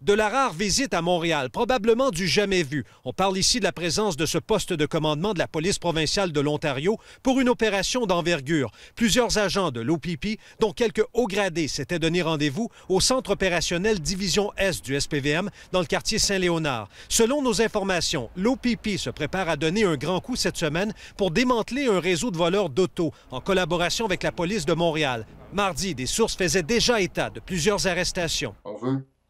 de la rare visite à Montréal, probablement du jamais vu. On parle ici de la présence de ce poste de commandement de la police provinciale de l'Ontario pour une opération d'envergure. Plusieurs agents de l'OPP, dont quelques hauts gradés, s'étaient donné rendez-vous au centre opérationnel Division S du SPVM dans le quartier Saint-Léonard. Selon nos informations, l'OPP se prépare à donner un grand coup cette semaine pour démanteler un réseau de voleurs d'auto en collaboration avec la police de Montréal. Mardi, des sources faisaient déjà état de plusieurs arrestations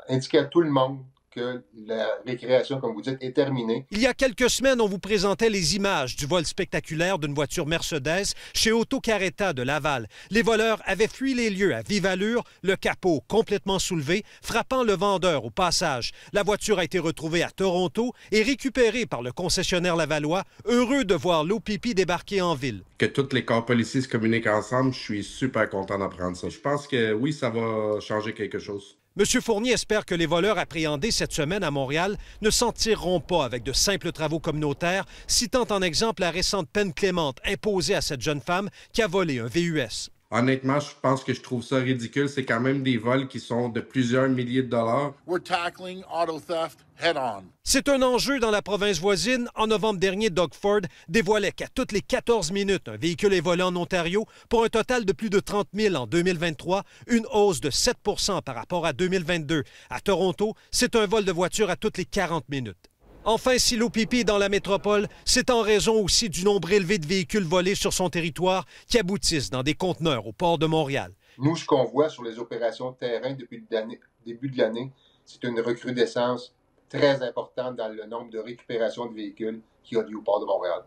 indiquer à tout le monde que la récréation, comme vous dites, est terminée. Il y a quelques semaines, on vous présentait les images du vol spectaculaire d'une voiture Mercedes chez Auto Caretta de Laval. Les voleurs avaient fui les lieux à vive allure, le capot complètement soulevé, frappant le vendeur au passage. La voiture a été retrouvée à Toronto et récupérée par le concessionnaire lavallois, heureux de voir pipi débarquer en ville que tous les corps policiers communiquent ensemble, je suis super content d'apprendre ça. Je pense que oui, ça va changer quelque chose. M. Fournier espère que les voleurs appréhendés cette semaine à Montréal ne s'en tireront pas avec de simples travaux communautaires, citant en exemple la récente peine clémente imposée à cette jeune femme qui a volé un VUS. Honnêtement, je pense que je trouve ça ridicule. C'est quand même des vols qui sont de plusieurs milliers de dollars. C'est un enjeu dans la province voisine. En novembre dernier, Doug Ford dévoilait qu'à toutes les 14 minutes, un véhicule est volé en Ontario pour un total de plus de 30 000 en 2023, une hausse de 7 par rapport à 2022. À Toronto, c'est un vol de voiture à toutes les 40 minutes. Enfin, si l'OPP est dans la métropole, c'est en raison aussi du nombre élevé de véhicules volés sur son territoire qui aboutissent dans des conteneurs au port de Montréal. Nous, ce qu'on voit sur les opérations de terrain depuis le début de l'année, c'est une recrudescence très importante dans le nombre de récupérations de véhicules qui ont lieu au port de Montréal.